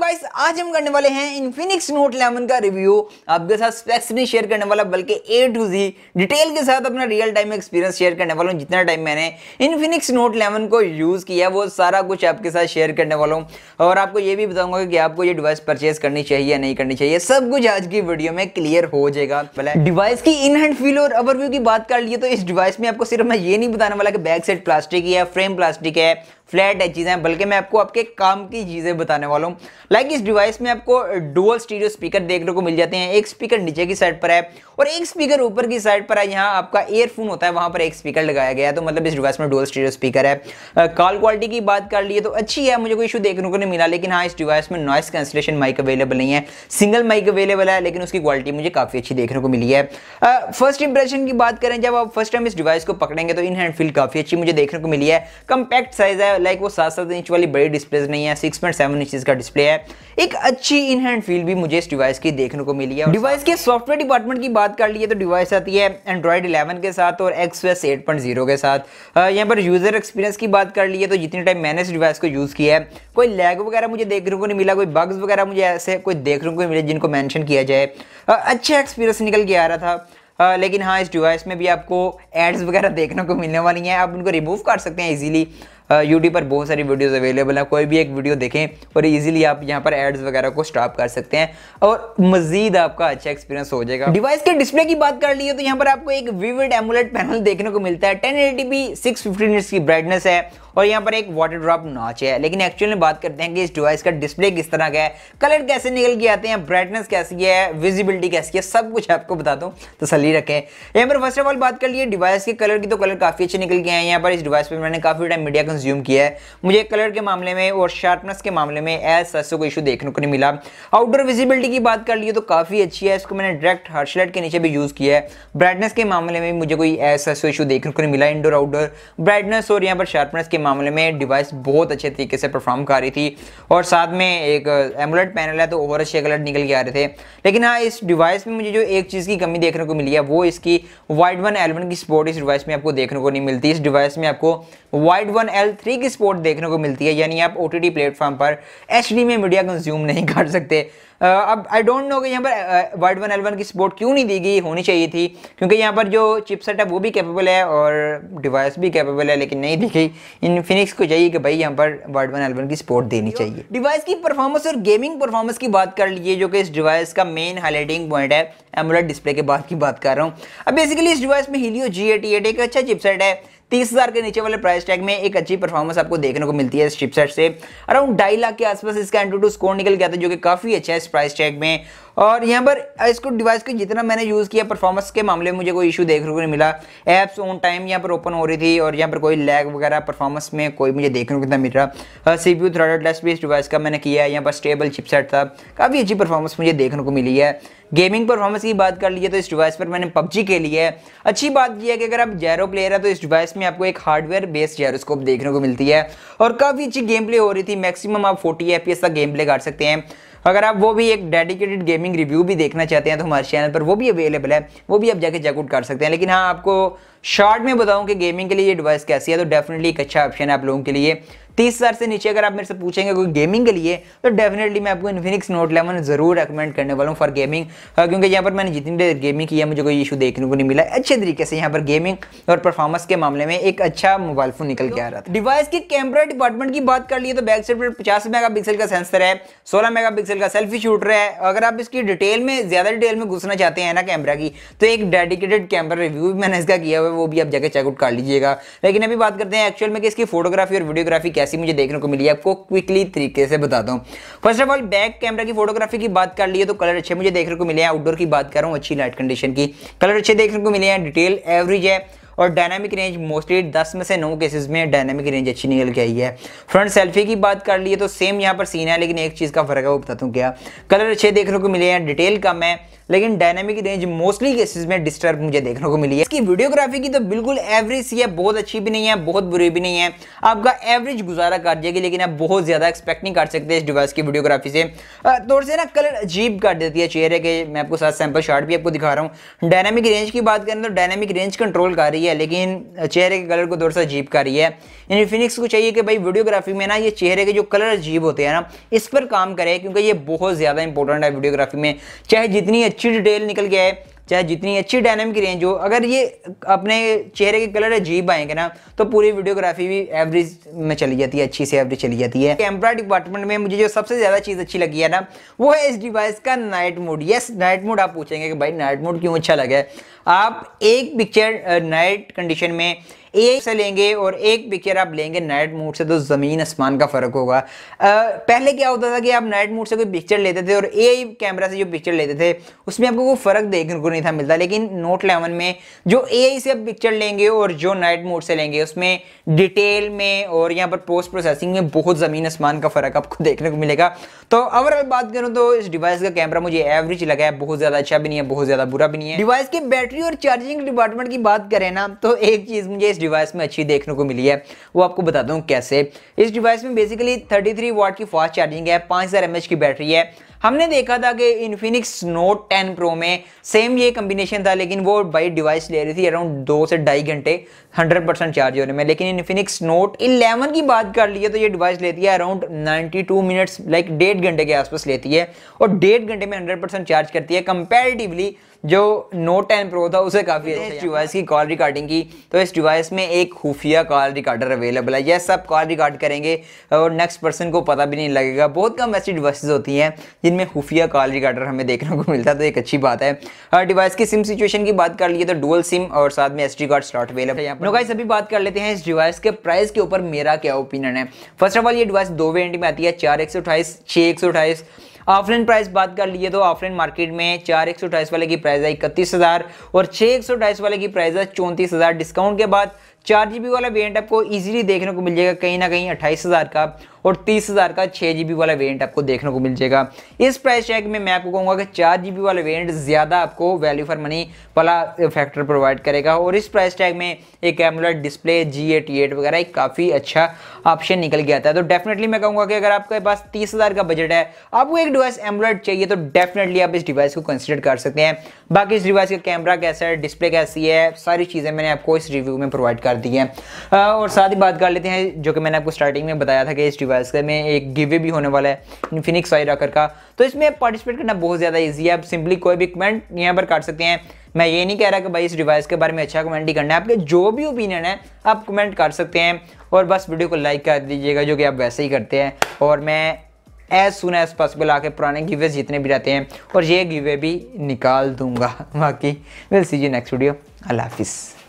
guys आज हम करने वाले हैं इन्फिनिक्स नोट 11 का रिव्यू आपके साथ स्पेक्स भी शेयर करने वाला बल्कि ए टू जी डिटेल के साथ अपना रियल टाइम एक्सपीरियंस शेयर करने वाला हूँ जितना टाइम मैंने इन्फिनिक्स नोट 11 को यूज़ किया वो सारा कुछ आपके साथ शेयर करने वाला हूँ और आपको ये भी बताऊंगा कि आपको ये डिवाइस परचेज करनी चाहिए या नहीं करनी चाहिए सब कुछ आज की वीडियो में क्लियर हो जाएगा डिवाइस की इन हैंड फील और ओवरव्यू की बात कर लिए तो इस डिवाइस में आपको सिर्फ मैं ये नहीं बताने वाला कि बैक साइड प्लास्टिक है फ्रेम प्लास्टिक है फ्लैट है चीज़ें बल्कि मैं आपको आपके काम की चीज़ें बताने वाला मालूम लाइक इस डिवाइस में आपको डुअल स्टीरियो स्पीकर देखने को मिल जाते हैं एक स्पीकर नीचे की साइड पर है और एक स्पीकर ऊपर की साइड पर है यहाँ आपका एयरफोन होता है वहाँ पर एक स्पीकर लगाया गया है तो मतलब इस डिवाइस में डुअल स्टीरियो स्पीकर है कॉल क्वालिटी की बात कर लिए तो अच्छी है मुझे कोई इशू देखने को नहीं मिला लेकिन हाँ इस डिवाइस में नॉइस कैंसिलेशन माइक अवेलेबल नहीं है सिंगल माइक अवेलेबल है लेकिन उसकी क्वालिटी मुझे काफ़ी अच्छी देखने को मिली है फर्स्ट इंप्रेशन की बात करें जब आप फर्स्ट टाइम इस डिवाइस को पकड़ेंगे तो इन हैंड फील काफ़ी अच्छी मुझे देखने को मिली है कंपैक्ट साइज़ है लाइक वो सात सात इंच वाली बड़ी डिस्प्ले नहीं है सिक्स पॉइंट सेवन इंच का डिस्प्ले है एक अच्छी इन हैंड फील भी मुझे इस डिवाइस की देखने को मिली है डिवाइस के सॉफ्टवेयर डिपार्टमेंट की बात कर लिए तो डिवाइस आती है एंड्रॉइड 11 के साथ और एक्स एस एट के साथ यहाँ पर यूज़र एक्सपीरियंस की बात कर लिए तो जितने टाइम मैंने इस डिवाइस को यूज़ किया है कोई लैग वगैरह मुझे देखने को नहीं मिला कोई बग्स वगैरह मुझे ऐसे कोई देखने को मिले जिनको मैंशन किया जाए अच्छा एक्सपीरियंस निकल के आ रहा था आ, लेकिन हाँ इस डिवाइस में भी आपको एड्स वगैरह देखने को मिलने वाली हैं आप उनको रिमूव कर सकते हैं इजीली यूट्यूब पर बहुत सारी वीडियोज़ अवेलेबल हैं कोई भी एक वीडियो देखें और ईजिली आप यहाँ पर एड्स वगैरह को स्टॉप कर सकते हैं और मजीद आपका अच्छा एक्सपीरियंस हो जाएगा डिवाइस के डिस्प्ले की बात कर लीजिए तो यहाँ पर आपको एक विविड एमुलेट पैनल देखने को मिलता है टेन एटी बी सिक्स की ब्राइटनेस है और यहाँ पर एक वाटर ड्रॉप नॉच है लेकिन एक्चुअल में बात करते हैं कि इस डिवाइस का डिस्प्ले किस तरह का है कलर कैसे निकल के आते हैं ब्राइटनेस कैसी है विजिबिलिटी कैसी है सब कुछ आपको बता दूँ तसली रखें यहाँ पर फर्स्ट ऑफ ऑल बात कर लिए डिवाइस के कलर की तो कलर काफ़ी अच्छे निकल के आए यहाँ पर इस डिवाइस पर मैंने काफ़ी टाइम मीडिया कंज्यूम किया है मुझे कलर के मामले में और शार्पनेस के मामले में एज ससो को इशू देखने को नहीं मिला आउटडोर विजिबिलिटी की बात कर लिए तो काफ़ी अच्छी है इसको मैंने डायरेक्ट हर्शलाइट के नीचे भी यूज़ किया है ब्राइटनेस के मामले में मुझे कोई एज ससो इशू देखने को नहीं मिला इंडोर आउटडोर ब्राइटनेस और यहाँ पर शार्पनेस के मामले में डिवाइस बहुत अच्छे तरीके से परफॉर्म कर रही थी और साथ में एक एमुलेट पैनल है तो ओवर अच्छे कलर निकल के आ रहे थे लेकिन हाँ इस डिवाइस में मुझे जो एक चीज़ की कमी देखने को मिली है वो इसकी वाइड वन एल की स्पोर्ट इस डिवाइस में आपको देखने को नहीं मिलती इस डिवाइस में आपको वाइड वन एल केवल थ्री की स्पोर्ट देखने को मिलती है यानी आप ओ टी टी प्लेटफॉर्म पर एच डी में मीडिया कंज्यूम नहीं कर सकते uh, अब आई डोंट नो कि यहाँ पर वर्ड वन एल वन की सपोर्ट क्यों नहीं दी गई होनी चाहिए थी क्योंकि यहाँ पर जो चिपसेट है वो भी कैपेबल है और डिवाइस भी कैपेबल है लेकिन नहीं दी गई इन फिनिक्स को चाहिए कि भाई यहाँ पर वर्ड वन एल वन की सपोर्ट देनी चाहिए डिवाइस की परफॉर्मेंस और गेमिंग परफॉर्मेंस की बात कर लीजिए जो कि इस डिवाइस का मेन हाईलाइटिंग पॉइंट है एमुलेट डिस्प्ले के बाद की बात कर रहा हूँ अब बेसिकली इस डिवाइस में हीलियो जी एट एक अच्छा चिपसेट है तीस हज़ार के नीचे वाले प्राइस टैग में एक अच्छी परफॉर्मेंस आपको देखने को मिलती है इस चिपसेट से अराउंड ढाई लाख के आसपास इसका एंड्रोटू स्कोर निकल गया था जो कि काफ़ी अच्छा है इस प्राइस टैग में और यहाँ पर इसको डिवाइस को जितना मैंने यूज़ किया परफॉर्मेंस के मामले में मुझे कोई इशू देखने को नहीं मिला ऐप्स ऑन टाइम यहाँ पर ओपन हो रही थी और यहाँ पर कोई लैग वगैरह परफॉर्मेंस में कोई मुझे देखने को नहीं मिल रहा सी पी यू भी इस डिवाइस का मैंने किया है यहाँ पर स्टेबल चिपसेट था काफ़ी अच्छी परफॉर्मेंस मुझे देखने को मिली है गेमिंग परफॉर्मेंस की बात कर लीजिए तो इस डिवाइस पर मैंने पबजी के लिए अच्छी बात यह है कि अगर आप जैरो प्लेयर है तो इस डिवाइस में आपको एक हार्डवेयर बेस्ड जैरोस्कोप देखने को मिलती है और काफ़ी अच्छी गेम प्ले हो रही थी मैक्सिमम आप फोर्टी एफ तक गेम प्ले कर सकते हैं अगर आप वो भी एक डेडिकेटेड गेमिंग रिव्यू भी देखना चाहते हैं तो हमारे चैनल पर वो भी अवेलेबल है वो भी आप जाके चेकआउट कर सकते हैं लेकिन हाँ आपको शॉर्ट में बताऊं कि गेमिंग के लिए ये डिवाइस कैसी है तो डेफिनेटली एक अच्छा ऑप्शन है आप लोगों के लिए तीस हज़ार से नीचे अगर आप मेरे से पूछेंगे कोई गेमिंग के लिए तो डेफिनेटली मैं आपको इन्फिनिक्स नोट 11 जरूर रेकमेंड करने वाला हूँ फॉर गेमिंग क्योंकि यहाँ पर मैंने जितनी देर गेमिंग की है मुझे कोई इशू देखने को नहीं मिला अच्छे तरीके से यहाँ पर गेमिंग और परफॉर्मेंस के मामले में एक अच्छा मोबाइल फोन निकल के आ रहा था डिवाइस की कैमरा डिपार्टमेंट की बात कर लिए तो बैक साइड पर पचास मेगा का सेंसर है सोलह मेगा का सेल्फी शूटर है अगर आप इसकी डिटेल में ज़्यादा डिटेल में घुसना चाहते हैं ना कैमरा की तो एक डेडिकेटेड कैमरा रिव्यू भी मैंने इसका किया हुआ है वो भी आप जाकर चेकआउट कर लीजिएगा लेकिन अभी बात करते हैं एक्चुअल में कि इसकी फोटोग्राफी और वीडियोग्राफी कैसी मुझे देखने को मिली आपको क्विकली तरीके से बताता हूँ first of all back camera की फोटोग्राफी की बात कर लिए तो कलर अच्छे मुझे देखने को मिले हैं आउटडोर की बात कर रहा हूँ अच्छी लाइट कंडीशन की कलर अच्छे देखने को मिले हैं डिटेल एवरेज है और डायनामिक रेंज मोस्टली दस में से नौ केसेस में डायनामिक रेंज अच्छी निकल के आई है फ्रंट सेल्फी की बात कर लिए तो सेम यहाँ पर सीन है लेकिन एक चीज़ का फर्क है वो बता हूँ क्या कलर अच्छे देखने को मिले हैं डिटेल कम है लेकिन डायनामिक रेंज मोस्टली केसेस में डिस्टर्ब मुझे देखने को मिली है इसकी वीडियोग्राफी की तो बिल्कुल एवरेज सी है बहुत अच्छी भी नहीं है बहुत बुरी भी नहीं है आपका एवरेज गुजारा कर जाएगी लेकिन आप बहुत ज़्यादा एक्सपेक्ट नहीं कर सकते इस डिवाइस की वीडियोग्राफी से थोड़े से ना कलर अजीब कर देती है चेहरे के मैं आपको साथ सैंपल शार्ट भी आपको दिखा रहा हूँ डायनामिक रेंज की बात करें तो डायनामिक रेंज कंट्रोल कर रही है है लेकिन चेहरे के कलर को थोड़ा सा जीप कर रही है यानी फिनिक्स को चाहिए कि भाई वीडियोग्राफी में ना ये चेहरे के जो कलर अजीब होते हैं ना इस पर काम करें क्योंकि ये बहुत ज़्यादा इंपॉर्टेंट है वीडियोग्राफी में चाहे जितनी अच्छी डिटेल निकल के आए चाहे जितनी अच्छी डायनेमिक रेंज हो अगर ये अपने चेहरे के कलर अजीब आएंगे ना तो पूरी वीडियोग्राफी भी एवरेज में चली जाती है अच्छी से एवरेज चली जाती है कैमरा डिपार्टमेंट में मुझे जो सबसे ज़्यादा चीज़ अच्छी लगी है ना वो है इस डिवाइस का night mode yes night mode आप पूछेंगे कि भाई नाइट मोड क्यों अच्छा लगा है आप एक पिक्चर नाइट कंडीशन में एक से लेंगे और एक पिक्चर आप लेंगे नाइट मूड से तो ज़मीन आसमान का फ़र्क होगा पहले क्या होता था कि आप नाइट मूड से कोई पिक्चर लेते थे और ए कैमरा से जो पिक्चर लेते थे उसमें आपको कोई फ़र्क देखने को नहीं था मिलता लेकिन नोट इलेवन में जो ए से आप पिक्चर लेंगे और जो नाइट मूड से लेंगे उसमें डिटेल में और यहाँ पर पोस्ट प्रोसेसिंग में बहुत ज़मीन आसमान का फ़र्क आपको देखने को मिलेगा तो ओवरऑल बात करूँ तो इस डिवाइस का कैमरा मुझे एवरेज लगा है बहुत ज़्यादा अच्छा भी नहीं है बहुत ज़्यादा बुरा भी नहीं है डिवाइस की बैटरी और चार्जिंग डिपार्टमेंट की बात करें ना तो एक चीज़ मुझे इस डिवाइस में अच्छी देखने को मिली है वो आपको बता दूं कैसे इस डिवाइस में बेसिकली थर्टी थ्री वाट की फास्ट चार्जिंग है पाँच हज़ार एम एच की बैटरी है हमने देखा था कि इन्फिनिक्स नोट टेन प्रो में सेम ये कम्बिनेशन था लेकिन वो बाई डिवाइस ले रही थी अराउंड दो से ढाई घंटे 100 परसेंट चार्ज होने में लेकिन इन्फिनिक्स नोट 11 की बात कर लिए तो ये डिवाइस लेती है अराउंड 92 मिनट्स लाइक डेढ़ घंटे के आसपास लेती है और डेढ़ घंटे में हंड्रेड चार्ज करती है कंपेरेटिवली जो नोट टेन प्रो था उसे काफ़ी अच्छा इस डिवाइस की कॉल रिकॉर्डिंग की तो इस डिवाइस में एक खुफिया कॉल रिकॉर्डर अवेलेबल है यह सब कॉल रिकॉर्ड करेंगे और नेक्स्ट पर्सन को पता भी नहीं लगेगा बहुत कम ऐसी डिवाइसेज होती हैं जिनमें खुफिया कॉल रिकॉर्डर हमें देखने को मिलता है तो एक अच्छी बात है हर डिवाइस की सिम सिचुएशन की बात कर लिए तो डुअल सिम और साथ में एस कार्ड स्लॉट अवेलेबल है नो गाइस अभी बात कर लेते हैं इस डिवाइस के प्राइस के ऊपर मेरा क्या ओपिनियन है फर्स्ट ऑफ ऑल ये डिवाइस दो वेरियंट में आती है चार एक सौ अट्ठाईस छः एक सौ अट्ठाईस ऑफलाइन प्राइस बात कर लिए तो ऑफलाइन मार्केट में चार एक वाले की प्राइस है इकतीस हज़ार और छह एक वाले की प्राइस है चौंतीस हज़ार डिस्काउंट के बाद चार जीबी बी वाला वेरियंट आपको इजीली देखने को मिल जाएगा कहीं ना कहीं अट्ठाईस हज़ार का और तीस हज़ार का छः जी वाला वेरियंट आपको देखने को मिल जाएगा इस प्राइस टैग में मैं आपको कहूँगा कि चार जी वाला वेरियंट ज़्यादा आपको वैल्यू फॉर मनी वाला फैक्टर प्रोवाइड करेगा और इस प्राइस टैग में एक कैमरा डिस्प्ले जी एट वगैरह एक काफ़ी अच्छा ऑप्शन निकल गया था तो डेफिनेटली मैं कहूँगा कि अगर आपके पास तीस हज़ार का बजट है आपको एक डिवाइस एमुलट चाहिए तो डेफिनेटली आप इस डिवाइस को कंसिडर कर सकते हैं बाकी इस डिवाइस का कैमरा कैसा है डिस्प्ले कैसी है सारी चीज़ें मैंने आपको इस रिव्यू में प्रोवाइड कर दी है और साथ ही बात कर लेते हैं जो कि मैंने आपको स्टार्टिंग में बताया था कि इस डिवाइस का में एक गिवे भी होने वाला है इन्फिनिक्स वाई रॉकर का तो इसमें पार्टिसिपेट करना बहुत ज़्यादा ईजी है आप सिंपली कोई भी कमेंट यहाँ पर काट सकते हैं मैं ये नहीं कह रहा कि भाई इस डिवाइस के बारे में अच्छा कमेंट ही करना है आपके जो भी ओपिनियन है आप कमेंट कर सकते हैं और बस वीडियो को लाइक कर दीजिएगा जो कि आप वैसे ही करते हैं और मैं एज सुन एज पॉसिबल आके पुराने गिवे जितने भी रहते हैं और ये गिवे भी निकाल दूंगा बाकी will see you next video अल्लाह हाफिज़